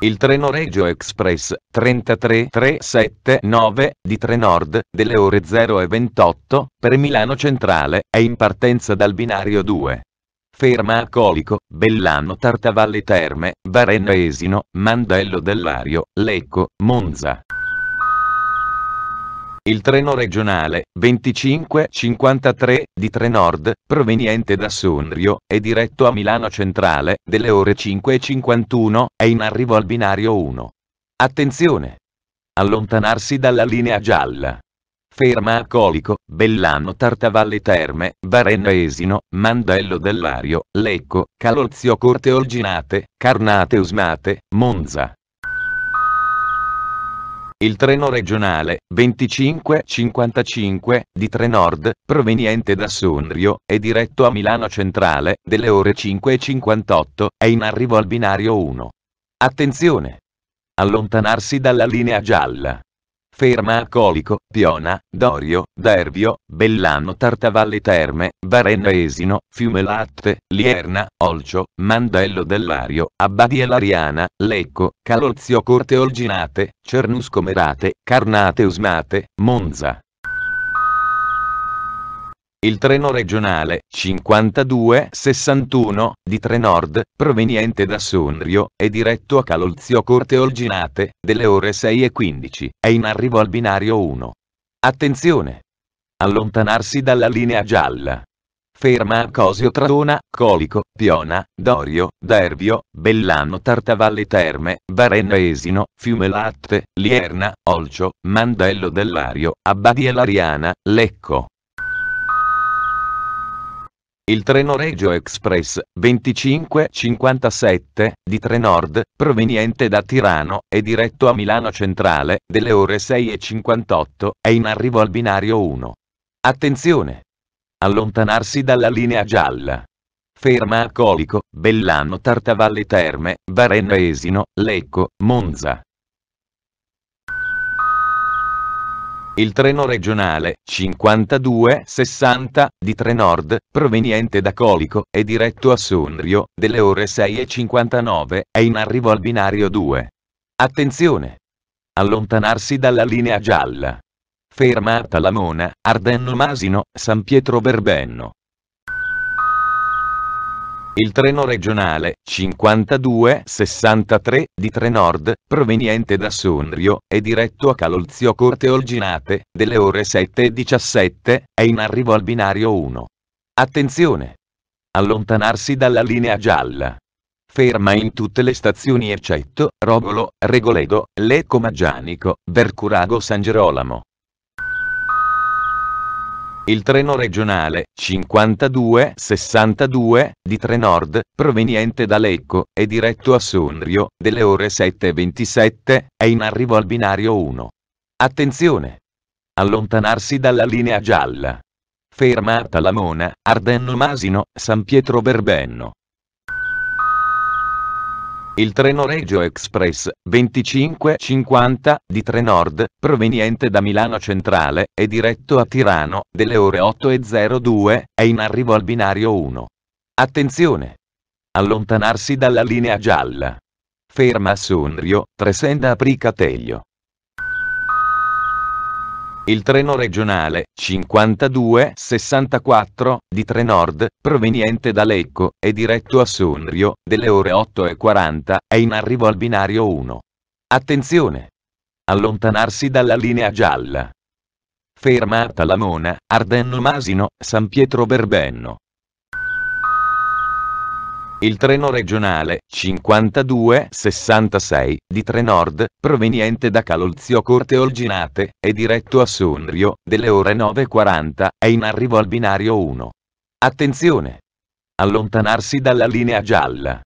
Il treno Regio Express 33379 di Trenord delle ore 0 e 28 per Milano Centrale è in partenza dal binario 2. Ferma a Colico, Bellano Tartavalle Terme, Varenna Esino, Mandello dell'Ario, Lecco, Monza il treno regionale 2553 di Trenord, proveniente da Sondrio è diretto a Milano Centrale, delle ore 5.51, è in arrivo al binario 1. Attenzione! Allontanarsi dalla linea gialla. Ferma a Colico, Bellano Tartavalle Terme, Varenna Esino, Mandello dell'Ario, Lecco, Calozio Corte Olginate, Carnate Usmate, Monza, il treno regionale 2555 di Trenord, proveniente da Sondrio e diretto a Milano Centrale delle ore 5.58, è in arrivo al binario 1. Attenzione! Allontanarsi dalla linea gialla. Ferma a Colico, Piona, Dorio, Dervio, Bellano Tartavalle Terme, Varenna Esino, Fiumelatte, Lierna, Olcio, Mandello dell'Ario, Abbadia Lariana, Lecco, Calozio Corte Olginate, Cernusco Merate, Carnate Usmate, Monza, il treno regionale 5261 di Trenord, proveniente da Sondrio, è diretto a Calolzio Corte Olginate, delle ore 6.15, è in arrivo al binario 1. Attenzione! Allontanarsi dalla linea gialla. Ferma a Cosio Tradona, Colico, Piona, Dorio, Dervio, Bellano Tartavalle Terme, Varenna Esino, Fiume Latte, Lierna, Olcio, Mandello dell'Ario, Abbadia Lariana, Lecco. Il treno Regio Express 2557 di Trenord, proveniente da Tirano e diretto a Milano Centrale, delle ore 6.58, è in arrivo al binario 1. Attenzione! Allontanarsi dalla linea gialla. Ferma a Colico, Bellano Tartavalle Terme, Varenna Esino, Lecco, Monza. il treno regionale 5260 di Trenord, proveniente da Colico e diretto a Sonrio, delle ore 6.59, è in arrivo al binario 2. Attenzione! Allontanarsi dalla linea gialla. Fermata Lamona, Ardenno Masino, San Pietro Verbenno il treno regionale 5263 di Trenord, proveniente da Sondrio, è diretto a Calolzio Corte Olginate, delle ore 7.17, è in arrivo al binario 1. Attenzione! Allontanarsi dalla linea gialla. Ferma in tutte le stazioni eccetto Rogolo, Regoledo, Lecco Maggianico, Vercurago San Gerolamo. Il treno regionale 5262 di Trenord, proveniente da Lecco e diretto a Sondrio, delle ore 7.27, è in arrivo al binario 1. Attenzione! Allontanarsi dalla linea gialla. Fermata Lamona, Ardenno Masino, San Pietro Verbenno il treno Regio Express 2550 di Trenord, proveniente da Milano Centrale è diretto a Tirano, delle ore 8.02, è in arrivo al binario 1. Attenzione! Allontanarsi dalla linea gialla. Ferma a Sunrio, Tresenda Aprica Teglio. Il treno regionale 5264 di Trenord, proveniente da Lecco e diretto a Sonrio, delle ore 8.40, è in arrivo al binario 1. Attenzione! Allontanarsi dalla linea gialla. Fermata la Mona, Ardenno Masino, San Pietro Berbenno. Il treno regionale 5266 di Trenord, proveniente da Calolzio Corte Olginate, è diretto a Sonrio, delle ore 9.40, è in arrivo al binario 1. Attenzione! Allontanarsi dalla linea gialla.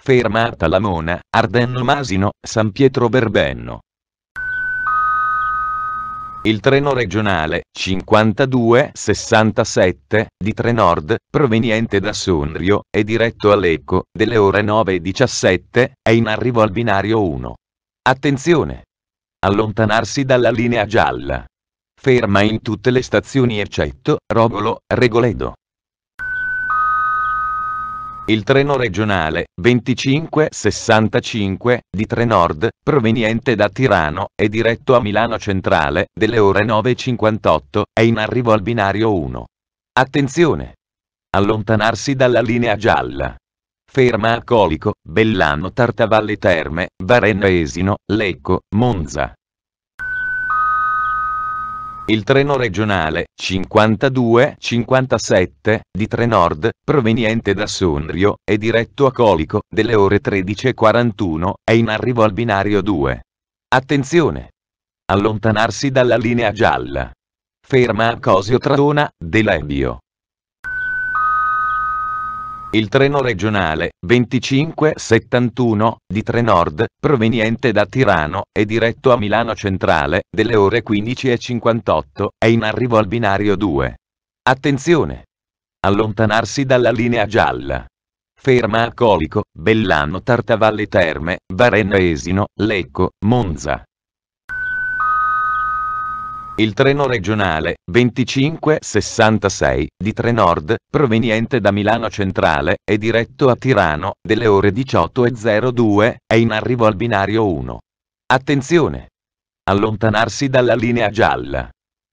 Ferma a Talamona, Ardenno Masino, San Pietro Berbenno. Il treno regionale 5267 di Trenord, proveniente da Sonrio, è diretto a Lecco, delle ore 9.17, è in arrivo al binario 1. Attenzione! Allontanarsi dalla linea gialla. Ferma in tutte le stazioni eccetto Rogolo, Regoledo il treno regionale 2565 di Trenord, proveniente da Tirano e diretto a Milano Centrale, delle ore 9.58, è in arrivo al binario 1. Attenzione! Allontanarsi dalla linea gialla. Ferma a Colico, Bellano Tartavalle Terme, Varenno Esino, Lecco, Monza. Il treno regionale 52-57 di Trenord, proveniente da Sondrio è diretto a Colico, delle ore 13.41, è in arrivo al binario 2. Attenzione! Allontanarsi dalla linea gialla. Ferma a Cosio Tradona, Delebbio il treno regionale 2571 di Trenord, proveniente da Tirano e diretto a Milano Centrale, delle ore 15.58, è in arrivo al binario 2. Attenzione! Allontanarsi dalla linea gialla. Ferma a Colico, Bellano Tartavalle Terme, Varenno Esino, Lecco, Monza. Il treno regionale 2566 di Trenord, proveniente da Milano Centrale è diretto a Tirano, delle ore 18.02, è in arrivo al binario 1. Attenzione! Allontanarsi dalla linea gialla.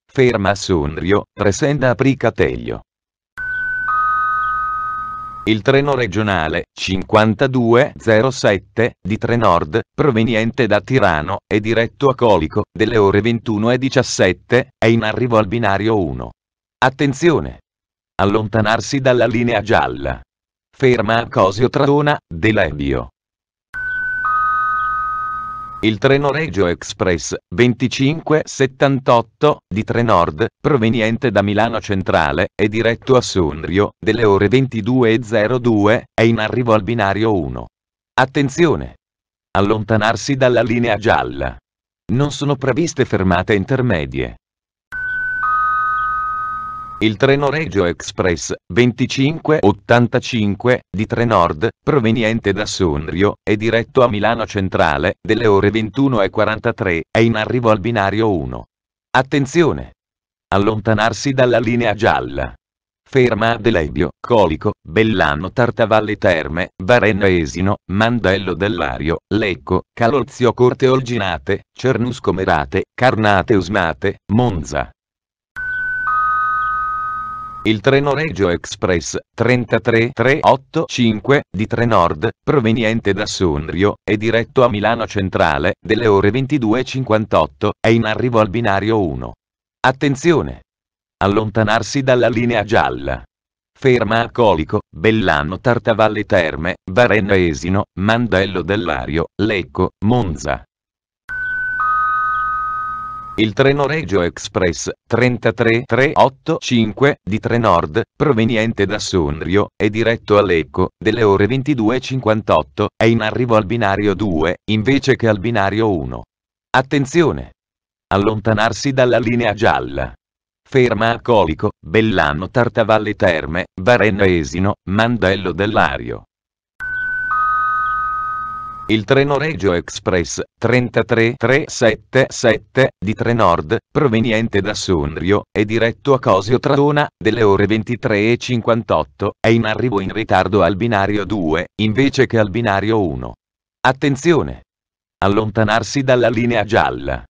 Ferma a Sunrio, Sondrio, Resenda Apricateglio il treno regionale 5207 di Trenord, proveniente da Tirano e diretto a Colico, delle ore 21.17, è in arrivo al binario 1. Attenzione! Allontanarsi dalla linea gialla. Ferma a Cosio Tradona, Delebbio. Il treno Regio Express 2578 di Trenord, proveniente da Milano Centrale, è diretto a Sondrio, delle ore 22.02, è in arrivo al binario 1. Attenzione! Allontanarsi dalla linea gialla. Non sono previste fermate intermedie. Il treno Regio Express 2585 di Trenord, proveniente da Sonrio, è diretto a Milano Centrale, delle ore 21.43, è in arrivo al binario 1. Attenzione! Allontanarsi dalla linea gialla. Ferma ad Elebio, Colico, Bellano Tartavalle Terme, Varenna Esino, Mandello dell'Ario, Lecco, Calozio Corte Olginate, Cernusco Merate, Carnate Usmate, Monza il treno Regio Express 33385 di Trenord, proveniente da Sondrio è diretto a Milano Centrale, delle ore 22.58, è in arrivo al binario 1. Attenzione! Allontanarsi dalla linea gialla. Ferma a Colico, Bellano Tartavalle Terme, Varenna Esino, Mandello dell'Ario, Lecco, Monza. Il treno Regio Express 33385 di Trenord, proveniente da Sonrio, è diretto a Lecco, delle ore 22.58, è in arrivo al binario 2, invece che al binario 1. Attenzione! Allontanarsi dalla linea gialla. Ferma a Colico, Bellano Tartavalle Terme, Varenno Esino, Mandello dell'Ario. Il treno Regio Express 33377 di Trenord, proveniente da Sondrio, è diretto a Cosio Tradona, delle ore 23.58, è in arrivo in ritardo al binario 2, invece che al binario 1. Attenzione! Allontanarsi dalla linea gialla.